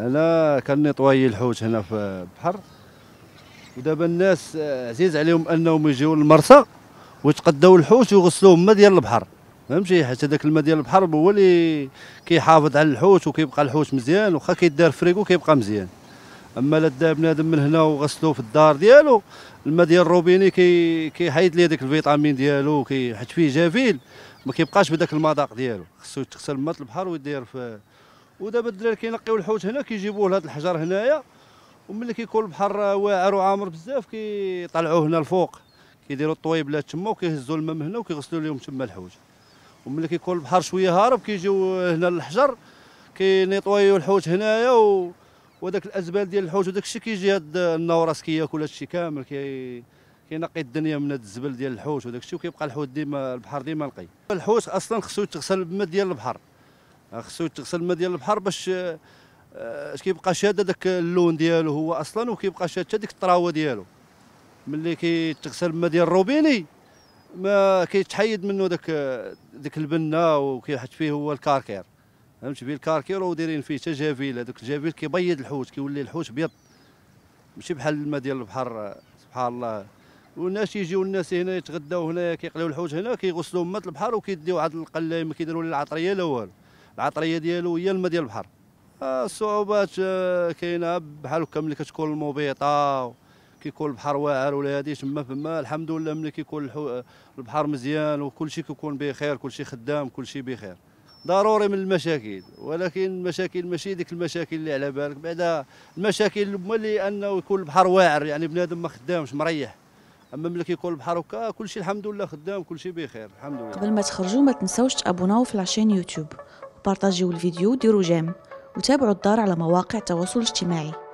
انا كنطوي الحوت هنا في البحر ودابا الناس عزيز عليهم انهم يجيو للمرسى ويتقداو الحوت ويغسلوه الماء ديال البحر فهمتي حيت هذاك الماء ديال البحر هو اللي كيحافظ على الحوت وكيبقى الحوت مزيان وخا كيدار فريكو كيبقى مزيان اما لا دا بنادم من هنا وغسلو في الدار ديالو الماء ديال الروبيني كي كيحيد ليه داك الفيتامين ديالو كي حيت فيه جافيل ما كيبقاش بداك المذاق ديالو خصو يتغسل مات البحر ويدير في ودابا الدراري كينقيو الحوت هنا كيجيبوه لهاد الحجر هنايا وملي كيكون البحر واعر وعامر بزاف كيطلعوه هنا الفوق كيديروا الطويبلات تما وكيهزوا الماء من هنا وكيغسلوا لهم تما الحوت وملي كيكون البحر شويه هارب كيجيو هنا للحجر كينيطويو الحوت هنايا و وداك الازبال ديال الحوت وداك الشيء كيجي هاد النورس كياكل هادشي كامل كي كينقي الدنيا من هاد الزبل ديال الحوت وداك الشيء وكيبقى الحوت ديما البحر ديما نقي الحوت اصلا خصو يتغسل بالماء ديال البحر خصو يتغسل بالماء ديال البحر باش آه، كيبقى شاد داك اللون ديالو هو اصلا وكيبقى شاد حتى ديك الطراوه ديالو ملي كيتغسل بالماء ديال الروبيني ما كيتحيد منه داك ديك البنه وكيحط فيه هو الكاركير فهمت بيه الكاركيرو ودايرين فيه حتى جافيل هذوك الجافيل كيبيض الحوت كيولي الحوت ابيض ماشي بحال الماء ديال البحر سبحان الله والناس يجيو الناس هنا يتغداو هنا كيقلاو الحوت هنا كيغسلوا مات البحر وكيديو عاد القلاي ما كيديروا لا العطريه لا والو العطريه ديالو هي الماء ديال البحر آه، الصعوبات آه، كاينه بحال هكا ملي كتكون المبيطه كيكون البحر واعر ولا هادي تما فما الحمد لله ملي كيكون البحر مزيان وكلشي كيكون بخير كلشي خدام كلشي بخير ضروري من المشاكل ولكن المشاكل ماشي ديك المشاكل اللي على بالك بعدا المشاكل هما اللي انه يكون البحر واعر يعني بنادم ما خدامش مريح اما ملي كيكون البحر هكا كلشي الحمد لله خدام كلشي بخير الحمد لله قبل ما تخرجوا ما تنساوش تابوناو في لاشين يوتيوب وبارطاجيو الفيديو وديروا جيم وتابعوا الدار على مواقع التواصل الاجتماعي